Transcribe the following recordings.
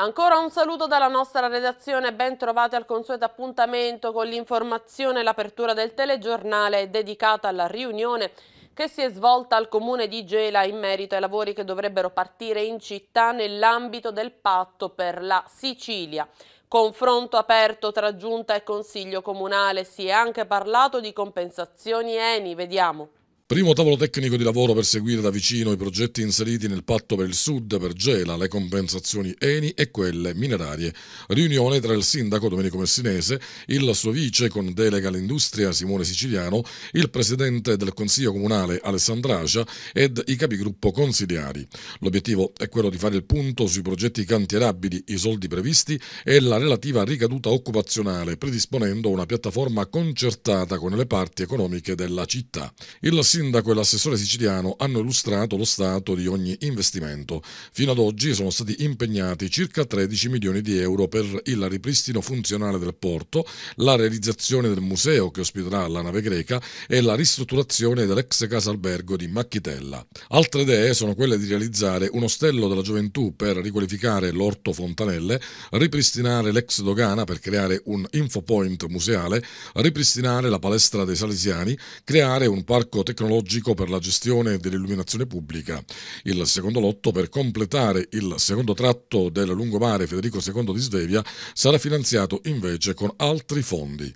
Ancora un saluto dalla nostra redazione, ben trovate al consueto appuntamento con l'informazione e l'apertura del telegiornale dedicata alla riunione che si è svolta al comune di Gela in merito ai lavori che dovrebbero partire in città nell'ambito del patto per la Sicilia. Confronto aperto tra giunta e consiglio comunale, si è anche parlato di compensazioni ENI, vediamo. Primo tavolo tecnico di lavoro per seguire da vicino i progetti inseriti nel patto per il Sud per Gela, le compensazioni ENI e quelle minerarie. Riunione tra il sindaco Domenico Messinese, il suo vice con delega all'industria Simone Siciliano, il presidente del Consiglio Comunale Alessandra Alessandracia ed i capigruppo consigliari. L'obiettivo è quello di fare il punto sui progetti cantierabili, i soldi previsti e la relativa ricaduta occupazionale, predisponendo una piattaforma concertata con le parti economiche della città. Il sindaco e l'assessore siciliano hanno illustrato lo stato di ogni investimento. Fino ad oggi sono stati impegnati circa 13 milioni di euro per il ripristino funzionale del porto, la realizzazione del museo che ospiterà la nave greca e la ristrutturazione dell'ex casa albergo di Macchitella. Altre idee sono quelle di realizzare un ostello della gioventù per riqualificare l'orto Fontanelle, ripristinare l'ex dogana per creare un infopoint museale, ripristinare la palestra dei Salesiani, creare un parco tecnologico tecnologico per la gestione dell'illuminazione pubblica, il secondo lotto per completare il secondo tratto del lungomare Federico II di Svevia sarà finanziato invece con altri fondi.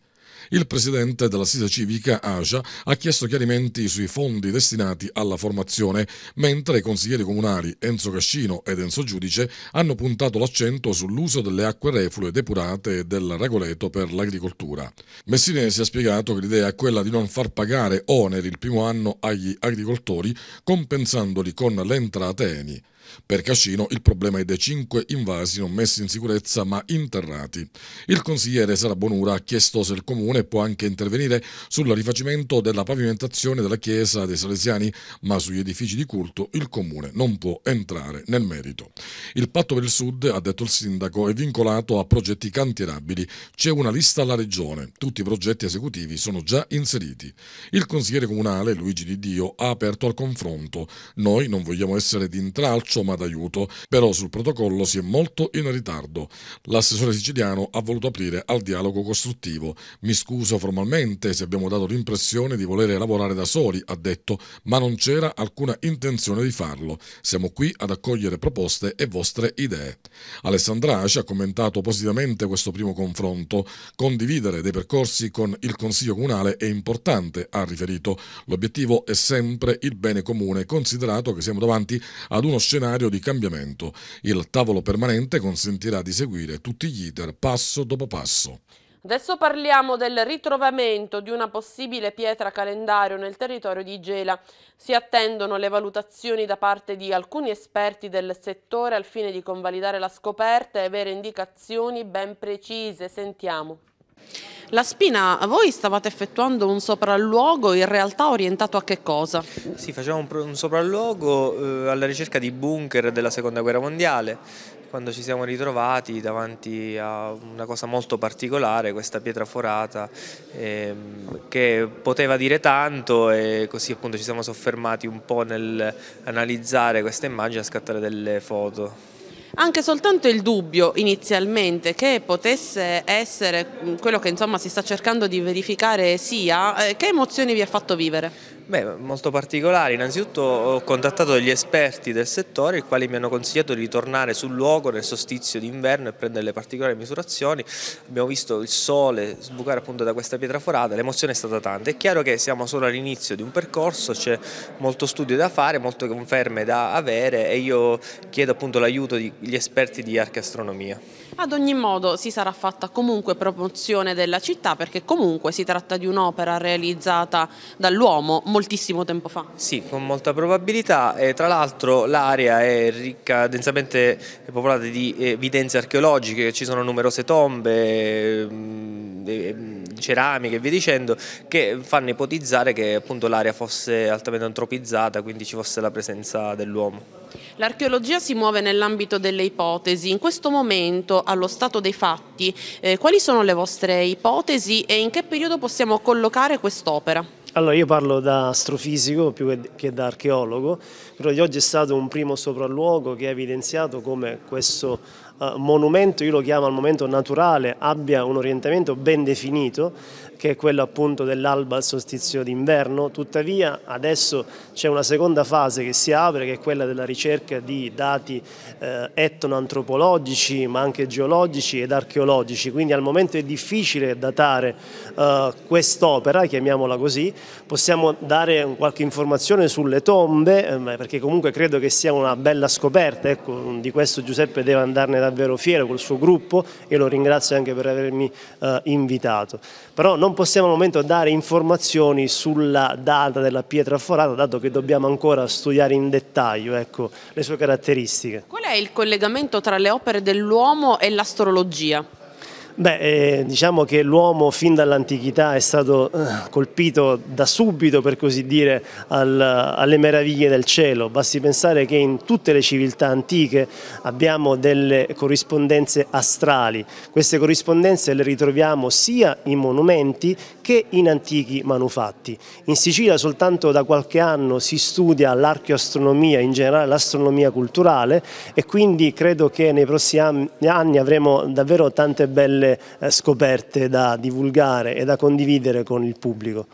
Il presidente della Sisa civica, Asia, ha chiesto chiarimenti sui fondi destinati alla formazione, mentre i consiglieri comunali Enzo Cascino ed Enzo Giudice hanno puntato l'accento sull'uso delle acque reflue depurate e del Regoleto per l'agricoltura. Messinesi ha spiegato che l'idea è quella di non far pagare oneri il primo anno agli agricoltori, compensandoli con le entrate ENI. Per Cascino il problema è dei cinque invasi non messi in sicurezza ma interrati. Il consigliere Sara Bonura ha chiesto se il comune può anche intervenire sul rifacimento della pavimentazione della chiesa dei Salesiani, ma sugli edifici di culto il comune non può entrare nel merito. Il patto per il sud, ha detto il sindaco, è vincolato a progetti cantierabili. C'è una lista alla regione. Tutti i progetti esecutivi sono già inseriti. Il consigliere comunale Luigi Di Dio ha aperto al confronto. Noi non vogliamo essere d'intralcio ma d'aiuto, però sul protocollo si è molto in ritardo. L'assessore siciliano ha voluto aprire al dialogo costruttivo. Mi scuso formalmente se abbiamo dato l'impressione di volere lavorare da soli, ha detto, ma non c'era alcuna intenzione di farlo. Siamo qui ad accogliere proposte e vostre idee. Alessandraci ha commentato positivamente questo primo confronto. Condividere dei percorsi con il Consiglio Comunale è importante, ha riferito. L'obiettivo è sempre il bene comune, considerato che siamo davanti ad uno scenario scenario di cambiamento. Il tavolo permanente consentirà di seguire tutti gli iter passo dopo passo. Adesso parliamo del ritrovamento di una possibile pietra calendario nel territorio di Gela. Si attendono le valutazioni da parte di alcuni esperti del settore al fine di convalidare la scoperta e avere indicazioni ben precise. Sentiamo. La Spina, voi stavate effettuando un sopralluogo in realtà orientato a che cosa? Sì, facevamo un, un sopralluogo eh, alla ricerca di bunker della seconda guerra mondiale quando ci siamo ritrovati davanti a una cosa molto particolare, questa pietra forata eh, che poteva dire tanto e così appunto ci siamo soffermati un po' nell'analizzare questa immagine e scattare delle foto anche soltanto il dubbio inizialmente che potesse essere mm, quello che insomma si sta cercando di verificare sia, eh, che emozioni vi ha fatto vivere? Beh, molto particolare. Innanzitutto ho contattato degli esperti del settore, i quali mi hanno consigliato di ritornare sul luogo nel sostizio d'inverno e prendere le particolari misurazioni. Abbiamo visto il sole sbucare appunto da questa pietra forata, l'emozione è stata tanta. È chiaro che siamo solo all'inizio di un percorso, c'è molto studio da fare, molte conferme da avere e io chiedo appunto l'aiuto degli esperti di archeastronomia. Ad ogni modo si sarà fatta comunque promozione della città perché comunque si tratta di un'opera realizzata dall'uomo moltissimo tempo fa. Sì, con molta probabilità e tra l'altro l'area è ricca, densamente popolata di eh, evidenze archeologiche, ci sono numerose tombe, mm, Ehm, ceramiche e via dicendo, che fanno ipotizzare che appunto l'area fosse altamente antropizzata, quindi ci fosse la presenza dell'uomo. L'archeologia si muove nell'ambito delle ipotesi. In questo momento, allo stato dei fatti, eh, quali sono le vostre ipotesi e in che periodo possiamo collocare quest'opera? Allora, io parlo da astrofisico più che da archeologo, però di oggi è stato un primo sopralluogo che ha evidenziato come questo eh, monumento, io lo chiamo al momento naturale, abbia un orientamento ben definito che è quello appunto dell'alba al solstizio d'inverno, tuttavia adesso c'è una seconda fase che si apre che è quella della ricerca di dati eh, etnoantropologici ma anche geologici ed archeologici, quindi al momento è difficile datare eh, quest'opera, chiamiamola così, possiamo dare qualche informazione sulle tombe eh, perché comunque credo che sia una bella scoperta, ecco, di questo Giuseppe deve andarne davvero fiero col suo gruppo e lo ringrazio anche per avermi eh, invitato. Però non non possiamo al momento dare informazioni sulla data della pietra forata, dato che dobbiamo ancora studiare in dettaglio ecco, le sue caratteristiche. Qual è il collegamento tra le opere dell'uomo e l'astrologia? Beh, eh, diciamo che l'uomo fin dall'antichità è stato eh, colpito da subito, per così dire, al, alle meraviglie del cielo. Basti pensare che in tutte le civiltà antiche abbiamo delle corrispondenze astrali. Queste corrispondenze le ritroviamo sia in monumenti che in antichi manufatti. In Sicilia soltanto da qualche anno si studia l'archeoastronomia, in generale l'astronomia culturale e quindi credo che nei prossimi anni avremo davvero tante belle belle eh, scoperte da divulgare e da condividere con il pubblico.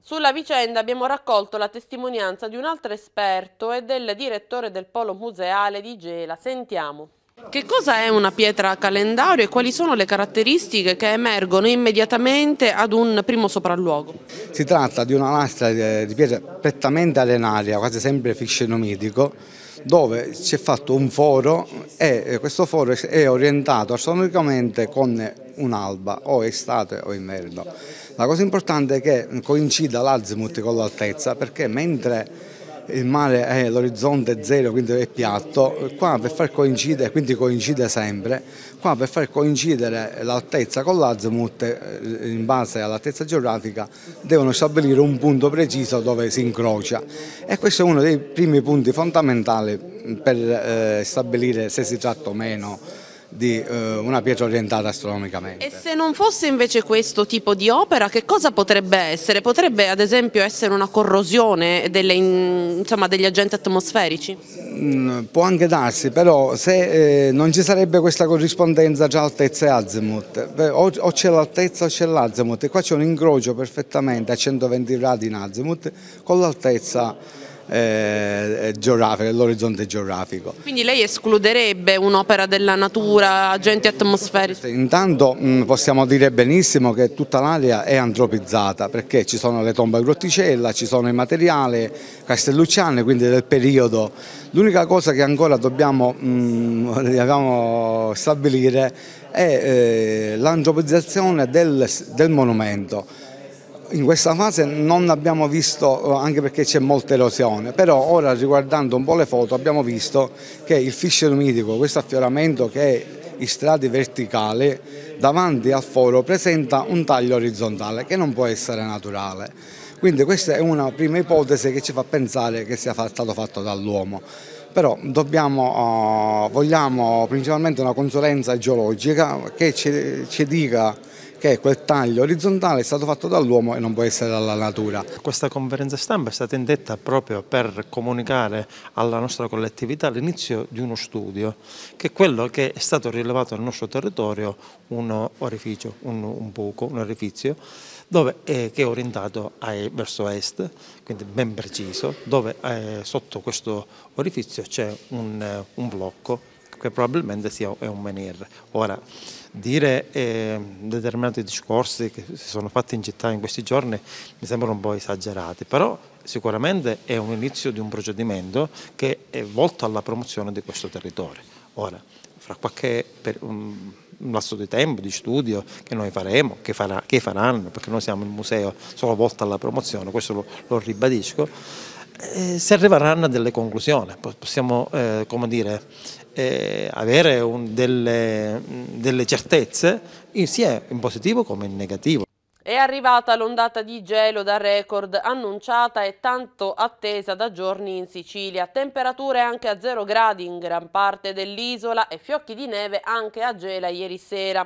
Sulla vicenda abbiamo raccolto la testimonianza di un altro esperto e del direttore del polo museale di Gela. Sentiamo. Che cosa è una pietra a calendario e quali sono le caratteristiche che emergono immediatamente ad un primo sopralluogo? Si tratta di una lastra di pietra prettamente arenaria, quasi sempre ficcionomitico, dove si è fatto un foro e eh, questo foro è orientato astronomicamente con un'alba o estate o inverno. La cosa importante è che coincida l'azimut con l'altezza perché mentre il mare è l'orizzonte zero, quindi è piatto, qua per far coincidere, quindi coincide sempre, qua per far coincidere l'altezza con l'azimut eh, in base all'altezza geografica devono stabilire un punto preciso dove si incrocia e questo è uno dei primi punti fondamentali per eh, stabilire se si tratta o meno di eh, una pietra orientata astronomicamente. E se non fosse invece questo tipo di opera, che cosa potrebbe essere? Potrebbe ad esempio essere una corrosione delle, insomma, degli agenti atmosferici? Mm, può anche darsi, però se eh, non ci sarebbe questa corrispondenza tra altezza e azimuth, o, o c'è l'altezza o c'è l'azimuth, e qua c'è un incrocio perfettamente a 120 gradi in azimuth con l'altezza eh, eh geografica, dell'orizzonte geografico. Quindi lei escluderebbe un'opera della natura, agenti atmosferici? Intanto mh, mm, possiamo dire benissimo che tutta l'area è antropizzata perché ci sono le tombe a Grotticella, ci sono i materiali castellucciani, quindi del periodo. L'unica cosa che ancora dobbiamo mh, mm, stabilire è eh, l'antropizzazione del, del monumento in questa fase non abbiamo visto, eh, anche perché c'è molta erosione, però ora riguardando un po' le foto abbiamo visto che il fisce rumidico, questo affioramento che è in strati verticali, davanti al foro presenta un taglio orizzontale che non può essere naturale. Quindi questa è una prima ipotesi che ci fa pensare che sia stato fatto dall'uomo però dobbiamo, eh, vogliamo principalmente una consulenza geologica che ci, ci dica che quel taglio orizzontale è stato fatto dall'uomo e non può essere dalla natura. Questa conferenza stampa è stata indetta proprio per comunicare alla nostra collettività l'inizio di uno studio, che è quello che è stato rilevato nel nostro territorio un orificio, un, un buco, un orifizio, dove, eh, che è orientato ai, verso est, quindi ben preciso, dove eh, sotto questo orifizio c'è un, un blocco che probabilmente sia un menhir. Ora, dire eh, determinati discorsi che si sono fatti in città in questi giorni mi sembrano un po' esagerati, però sicuramente è un inizio di un procedimento che è volto alla promozione di questo territorio. Ora, fra qualche per, um, un lasso di tempo, di studio che noi faremo, che, farà, che faranno, perché noi siamo il museo solo volto alla promozione, questo lo, lo ribadisco eh, si arriveranno a delle conclusioni, possiamo eh, dire, eh, avere un, delle, delle certezze sia in positivo come in negativo. È arrivata l'ondata di gelo da record annunciata e tanto attesa da giorni in Sicilia. Temperature anche a zero gradi in gran parte dell'isola e fiocchi di neve anche a Gela ieri sera.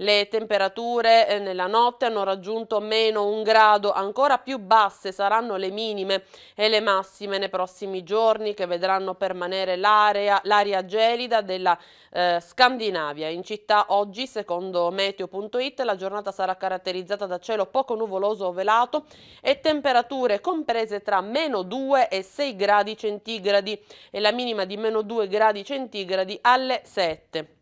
Le temperature eh, nella notte hanno raggiunto meno un grado, ancora più basse saranno le minime e le massime nei prossimi giorni che vedranno permanere l'aria gelida della eh, Scandinavia. In città oggi, secondo meteo.it, la giornata sarà caratterizzata da cielo poco nuvoloso o velato e temperature comprese tra meno 2 e 6 gradi centigradi e la minima di meno 2 gradi centigradi alle 7.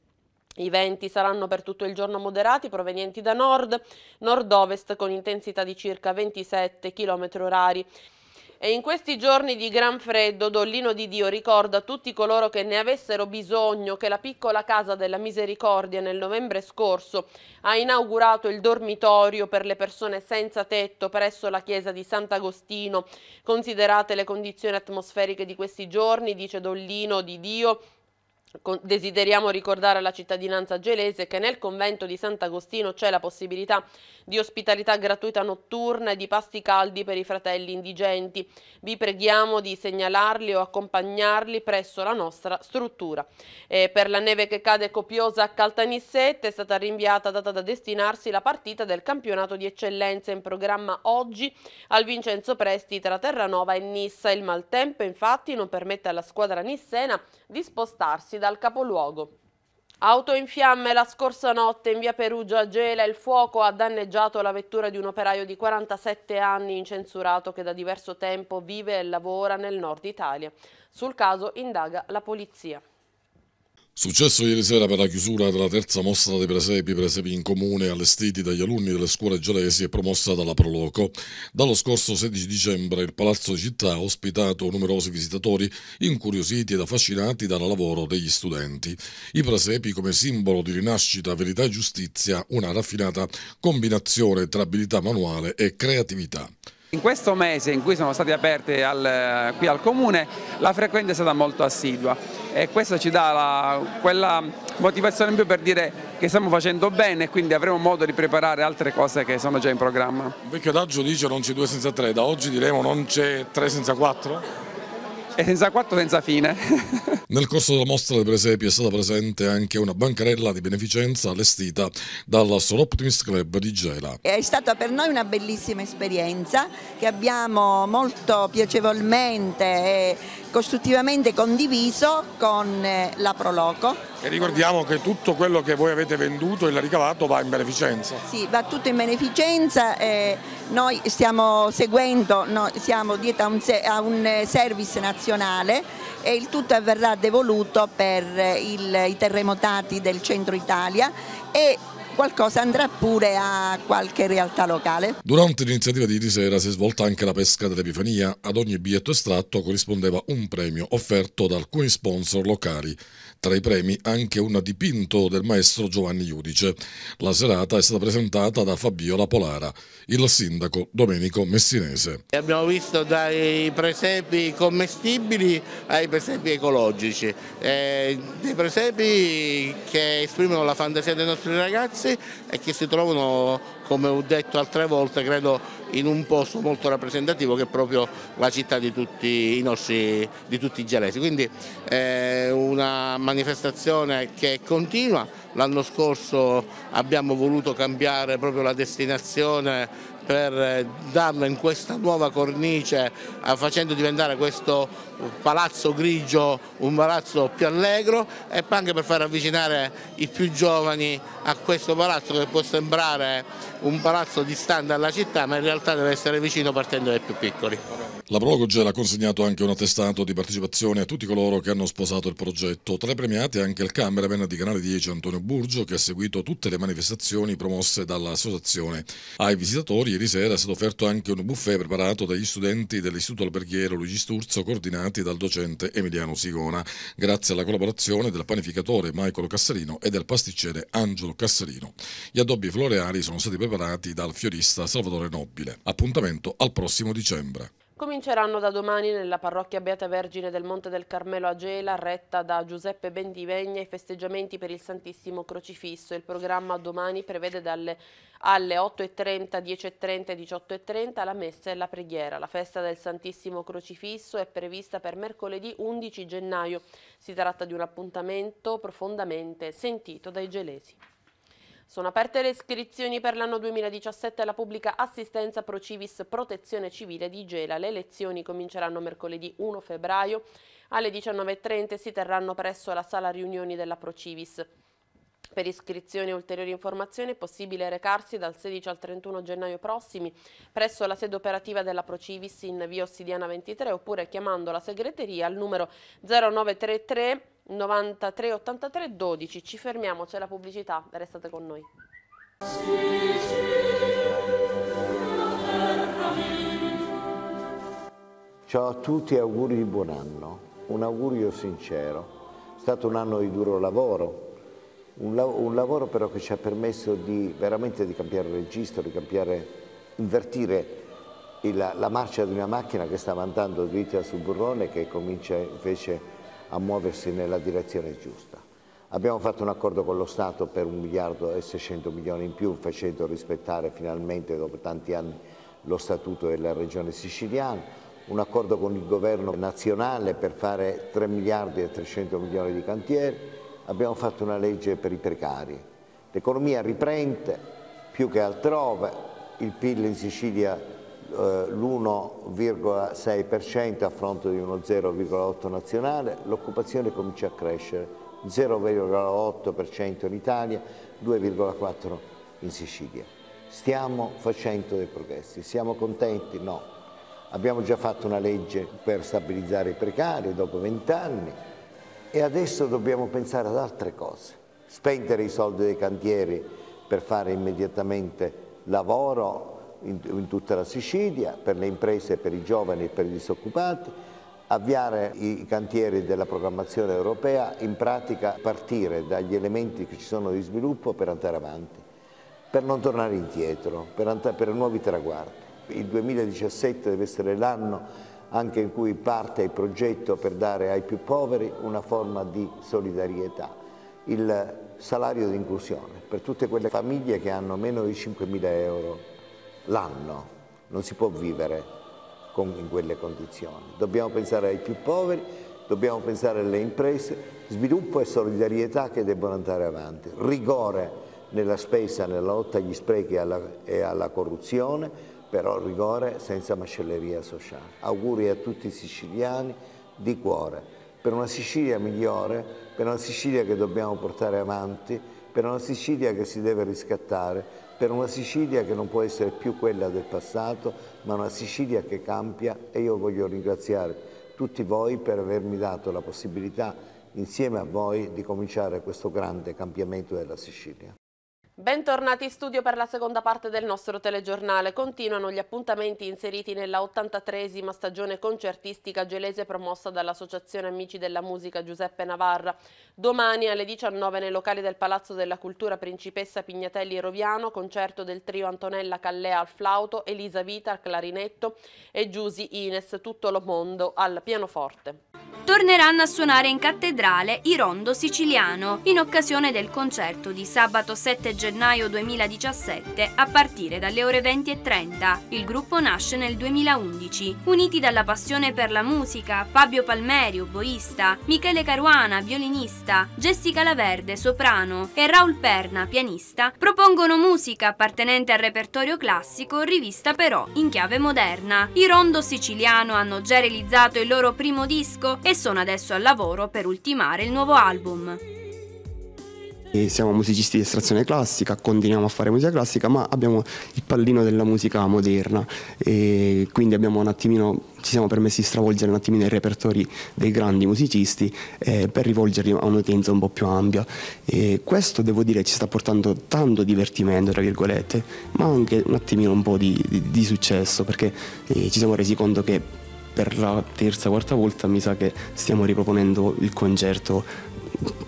I venti saranno per tutto il giorno moderati provenienti da nord, nord-ovest con intensità di circa 27 km orari. E in questi giorni di gran freddo, Dollino di Dio ricorda a tutti coloro che ne avessero bisogno che la piccola Casa della Misericordia nel novembre scorso ha inaugurato il dormitorio per le persone senza tetto presso la chiesa di Sant'Agostino. Considerate le condizioni atmosferiche di questi giorni, dice Dollino di Dio, Desideriamo ricordare alla cittadinanza gelese che nel convento di Sant'Agostino c'è la possibilità di ospitalità gratuita notturna e di pasti caldi per i fratelli indigenti. Vi preghiamo di segnalarli o accompagnarli presso la nostra struttura. E eh, per la neve che cade copiosa a Caltanissette è stata rinviata data da destinarsi la partita del campionato di eccellenza in programma oggi al Vincenzo Presti tra Terranova e Nissa. Il maltempo infatti non permette alla squadra nissena di spostarsi da dal capoluogo. Auto in fiamme la scorsa notte in via Perugia a Gela, il fuoco ha danneggiato la vettura di un operaio di 47 anni incensurato che da diverso tempo vive e lavora nel nord Italia. Sul caso indaga la polizia. Successo ieri sera per la chiusura della terza mostra dei presepi, presepi in comune allestiti dagli alunni delle scuole gelesi e promossa dalla Proloco. Dallo scorso 16 dicembre il Palazzo di Città ha ospitato numerosi visitatori incuriositi ed affascinati dal lavoro degli studenti. I presepi come simbolo di rinascita, verità e giustizia, una raffinata combinazione tra abilità manuale e creatività. In questo mese in cui sono state aperte al, qui al Comune la frequenza è stata molto assidua e questo ci dà la, quella motivazione in più per dire che stiamo facendo bene e quindi avremo modo di preparare altre cose che sono già in programma. Un vecchio adagio dice non c'è due senza tre, da oggi diremo non c'è tre senza quattro? e senza quattro senza fine. Nel corso della mostra dei presepi è stata presente anche una bancarella di beneficenza allestita dal Optimist Club di Gela. È stata per noi una bellissima esperienza che abbiamo molto piacevolmente costruttivamente condiviso con eh, la Proloco. E ricordiamo che tutto quello che voi avete venduto e ricavato va in beneficenza. Sì, va tutto in beneficenza, eh, noi stiamo seguendo, no, siamo dietro a un, a un, eh, service nazionale e il tutto verrà devoluto per eh, il, i terremotati del centro Italia e qualcosa andrà pure a qualche realtà locale. Durante l'iniziativa di ieri sera si è svolta anche la pesca dell'Epifania. Ad ogni biglietto estratto corrispondeva un premio offerto da alcuni sponsor locali. Tra i premi anche un dipinto del maestro Giovanni Iudice. La serata è stata presentata da Fabiola Polara, il sindaco Domenico Messinese. Abbiamo visto dai presepi commestibili ai presepi ecologici, eh, dei presepi che esprimono la fantasia dei nostri ragazzi paese e che si trovano, come ho detto altre volte, credo in un posto molto rappresentativo che è proprio la città di tutti i nostri, di tutti i gelesi. Quindi è eh, una manifestazione che continua, l'anno scorso abbiamo voluto cambiare proprio la destinazione per eh, darlo in questa nuova cornice eh, facendo diventare questo palazzo grigio un palazzo più allegro e anche per far avvicinare i più giovani a questo palazzo che può sembrare un palazzo distante dalla città ma in realtà deve essere vicino partendo dai più piccoli. La Prologogel ha consegnato anche un attestato di partecipazione a tutti coloro che hanno sposato il progetto. Tra i premiati anche il cameraman di Canale 10 Antonio Burgio che ha seguito tutte le manifestazioni promosse dall'associazione. Ai visitatori ieri sera è stato offerto anche un buffet preparato dagli studenti dell'Istituto Alberghiero Luigi Sturzo coordinati dal docente Emiliano Sigona grazie alla collaborazione del panificatore Michael Cassarino e del pasticcere Angelo Cassarino. Gli addobbi floreali sono stati preparati dal fiorista Salvatore Nobile. Appuntamento al prossimo dicembre. Cominceranno da domani nella parrocchia Beata Vergine del Monte del Carmelo a Gela, retta da Giuseppe Bendivegna, i festeggiamenti per il Santissimo Crocifisso. Il programma domani prevede dalle alle 8.30, 10.30 18.30 la messa e la preghiera. La festa del Santissimo Crocifisso è prevista per mercoledì 11 gennaio. Si tratta di un appuntamento profondamente sentito dai gelesi. Sono aperte le iscrizioni per l'anno 2017 alla pubblica assistenza Procivis Protezione Civile di Gela. Le lezioni cominceranno mercoledì 1 febbraio alle 19.30 e si terranno presso la sala riunioni della Procivis. Per iscrizioni e ulteriori informazioni è possibile recarsi dal 16 al 31 gennaio prossimi presso la sede operativa della Procivis in via Ossidiana 23 oppure chiamando la segreteria al numero 0933 93 83 12. Ci fermiamo, c'è la pubblicità, restate con noi. Ciao a tutti e auguri di buon anno, un augurio sincero. È stato un anno di duro lavoro, un, lav un lavoro però che ci ha permesso di, veramente di cambiare registro, di cambiare, invertire la, la marcia di una macchina che stava andando dritta sul burrone che comincia invece a muoversi nella direzione giusta. Abbiamo fatto un accordo con lo Stato per 1 miliardo e 600 milioni in più, facendo rispettare finalmente dopo tanti anni lo statuto della regione siciliana, un accordo con il governo nazionale per fare 3 miliardi e 300 milioni di cantieri, abbiamo fatto una legge per i precari. L'economia riprende più che altrove, il PIL in Sicilia eh, l'1,6% a fronte di uno 0,8 nazionale, l'occupazione comincia a crescere, 0,8% in Italia, 2,4% in Sicilia. Stiamo facendo dei progressi, siamo contenti? No. Abbiamo già fatto una legge per stabilizzare i precari dopo vent'anni e adesso dobbiamo pensare ad altre cose. Spendere i soldi dei cantieri per fare immediatamente lavoro in, in tutta la Sicilia, per le imprese, per i giovani e per i disoccupati, avviare i cantieri della programmazione europea, in pratica partire dagli elementi che ci sono di sviluppo per andare avanti, per non tornare indietro, per, per nuovi traguardi. Il 2017 deve essere l'anno anche in cui parte il progetto per dare ai più poveri una forma di solidarietà, il salario di inclusione per tutte quelle famiglie che hanno meno di 5.000 euro l'anno, non si può vivere con, in quelle condizioni. Dobbiamo pensare ai più poveri, dobbiamo pensare alle imprese, sviluppo e solidarietà che debbono andare avanti, rigore nella spesa, nella lotta agli sprechi e alla, e alla corruzione, però rigore senza mascelleria sociale. Auguri a tutti i siciliani di cuore, per una Sicilia migliore, per una Sicilia che dobbiamo portare avanti per una Sicilia che si deve riscattare, per una Sicilia che non può essere più quella del passato, ma una Sicilia che cambia e io voglio ringraziare tutti voi per avermi dato la possibilità insieme a voi di cominciare questo grande cambiamento della Sicilia. Bentornati in studio per la seconda parte del nostro telegiornale. Continuano gli appuntamenti inseriti nella 83esima stagione concertistica gelese promossa dall'Associazione Amici della Musica Giuseppe Navarra. Domani alle 19 nei locali del Palazzo della Cultura Principessa Pignatelli Roviano, concerto del trio Antonella Callea al flauto, Elisa Vita al clarinetto e Giusi Ines Tutto lo mondo al pianoforte. Torneranno a suonare in cattedrale i rondo siciliano in occasione del concerto di sabato 7 gennaio gennaio 2017 a partire dalle ore 20.30. Il gruppo nasce nel 2011. Uniti dalla passione per la musica, Fabio Palmeri, oboista, Michele Caruana, violinista, Jessica Laverde, soprano e Raul Perna, pianista, propongono musica appartenente al repertorio classico, rivista però in chiave moderna. I Rondo Siciliano hanno già realizzato il loro primo disco e sono adesso al lavoro per ultimare il nuovo album. Siamo musicisti di estrazione classica, continuiamo a fare musica classica, ma abbiamo il pallino della musica moderna e quindi abbiamo un attimino ci siamo permessi di stravolgere un attimino i repertori dei grandi musicisti eh, per rivolgerli a un'utenza un po' più ampia. E questo devo dire ci sta portando tanto divertimento, tra virgolette, ma anche un attimino un po' di, di, di successo, perché eh, ci siamo resi conto che per la terza, o quarta volta mi sa che stiamo riproponendo il concerto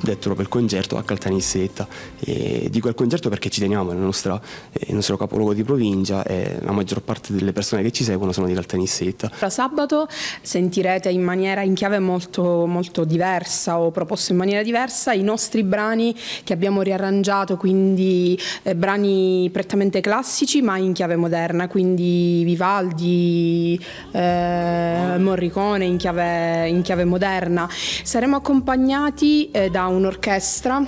dettero per concerto a Caltanissetta. E dico il concerto perché ci teniamo, è il nostro, è il nostro capoluogo di provincia e la maggior parte delle persone che ci seguono sono di Caltanissetta. Tra sabato sentirete in maniera in chiave molto, molto diversa o proposto in maniera diversa i nostri brani che abbiamo riarrangiato, quindi eh, brani prettamente classici ma in chiave moderna, quindi Vivaldi, eh, Morricone in chiave, in chiave moderna. Saremo accompagnati eh, da un'orchestra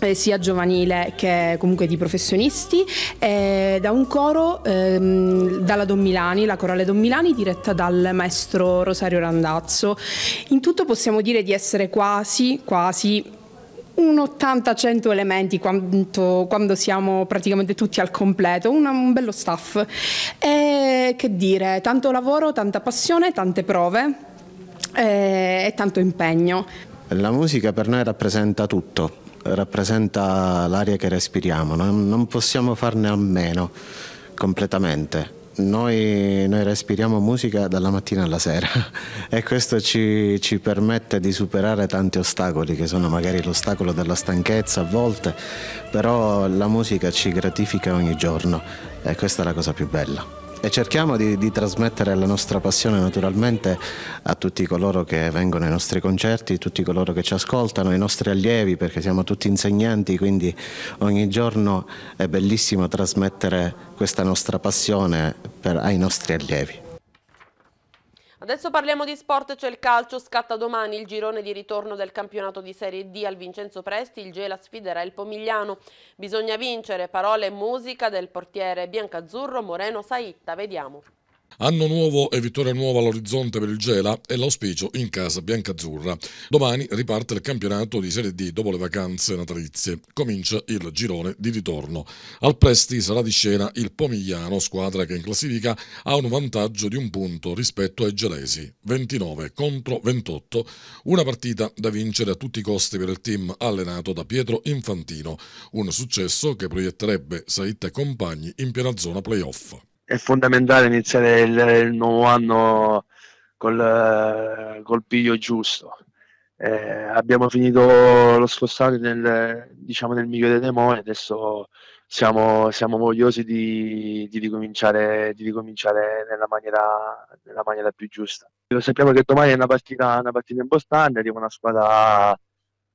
eh, sia giovanile che comunque di professionisti, eh, da un coro ehm, dalla Don Milani, la Corale Don Milani, diretta dal maestro Rosario Randazzo. In tutto possiamo dire di essere quasi, quasi un 80-100 elementi quanto, quando siamo praticamente tutti al completo, un, un bello staff. E, che dire, tanto lavoro, tanta passione, tante prove e, eh, e tanto impegno. La musica per noi rappresenta tutto, rappresenta l'aria che respiriamo, non possiamo farne a meno completamente. Noi, noi, respiriamo musica dalla mattina alla sera e questo ci, ci, permette di superare tanti ostacoli che sono magari l'ostacolo della stanchezza a volte, però la musica ci gratifica ogni giorno e questa è la cosa più bella e cerchiamo di, di, trasmettere la nostra passione naturalmente a tutti coloro che vengono ai nostri concerti, tutti coloro che ci ascoltano, ai nostri allievi perché siamo tutti insegnanti, quindi ogni giorno è bellissimo trasmettere questa nostra passione per, ai nostri allievi. Adesso parliamo di sport, c'è il calcio, scatta domani il girone di ritorno del campionato di Serie D al Vincenzo Presti, il Gela sfiderà il Pomigliano. Bisogna vincere, parole e musica del portiere biancazzurro Moreno Saitta, vediamo. Anno nuovo e vittoria nuova all'orizzonte per il Gela e l'auspicio in casa biancazzurra. Domani riparte il campionato di Serie D dopo le vacanze natalizie. Comincia il girone di ritorno. Al Presti sarà di scena il Pomigliano, squadra che in classifica ha un vantaggio di un punto rispetto ai gelesi, 29 contro 28. Una partita da vincere a tutti i costi per il team allenato da Pietro Infantino. Un successo che proietterebbe Saitta e compagni in piena zona playoff è fondamentale iniziare il, il nuovo anno col, col piglio giusto. Eh, abbiamo finito lo scorso anno nel, diciamo, nel migliore dei modi, adesso siamo, siamo vogliosi di, di, ricominciare, di ricominciare nella, maniera, nella maniera più giusta. Lo sappiamo che domani è una partita, una partita importante, arriva una squadra,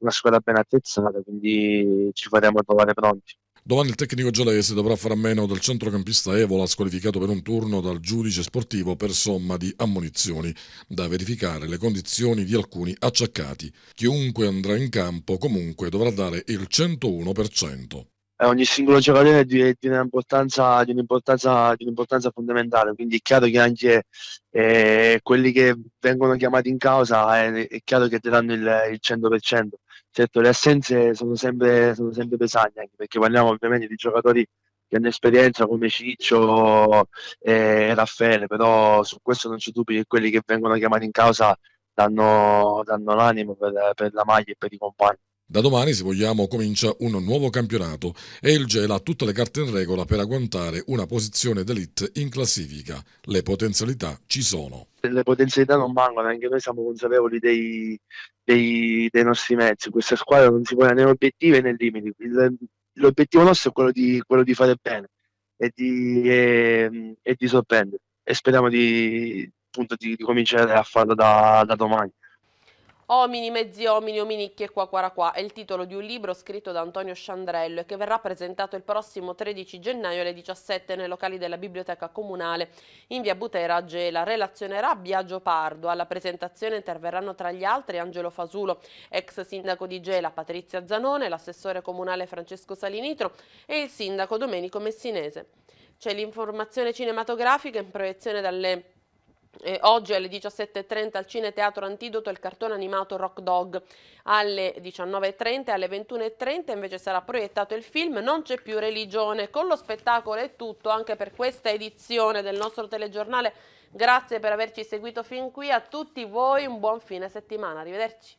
una squadra ben attrezzata, quindi ci faremo trovare pronti. Domani il tecnico gelese dovrà fare a meno del centrocampista Evola, squalificato per un turno dal giudice sportivo per somma di ammunizioni, da verificare le condizioni di alcuni acciaccati. Chiunque andrà in campo comunque dovrà dare il 101%. Eh, ogni singolo giocatore è di, di, un'importanza, di, un'importanza, di, un'importanza, fondamentale, quindi è chiaro che anche eh, quelli che vengono chiamati in causa eh, è, chiaro che ti danno il, il 100% certo le assenze sono sempre, sono sempre pesanti, anche perché parliamo ovviamente di giocatori che hanno esperienza come Ciccio e eh, Raffaele, però su questo non c'è dubbio che quelli che vengono chiamati in causa danno, danno l'animo per, per la maglia e per i compagni. Da domani, se vogliamo, comincia un nuovo campionato e il Gela ha tutte le carte in regola per agguantare una posizione d'elite in classifica. Le potenzialità ci sono. Le potenzialità non mancano, anche noi siamo consapevoli dei, dei, dei nostri mezzi. Questa squadra non si pone né obiettivi né limiti. L'obiettivo nostro è quello di, quello di fare bene e di, e, e di sorprendere e speriamo di, appunto, di, di cominciare a farlo da, da domani. Omini, mezzi omini, ominicchi e qua qua qua è il titolo di un libro scritto da Antonio Sciandrello e che verrà presentato il prossimo 13 gennaio alle 17 nei locali della Biblioteca Comunale in via Butera a Gela. Relazionerà Biagio Pardo. Alla presentazione interverranno tra gli altri Angelo Fasulo, ex sindaco di Gela, Patrizia Zanone, l'assessore comunale Francesco Salinitro e il sindaco Domenico Messinese. C'è l'informazione cinematografica in proiezione dalle eh, oggi alle 17.30 al Cine Teatro Antidoto il cartone animato Rock Dog, alle 19.30 e alle 21.30 invece sarà proiettato il film Non c'è più religione. Con lo spettacolo è tutto anche per questa edizione del nostro telegiornale. Grazie per averci seguito fin qui, a tutti voi un buon fine settimana, arrivederci.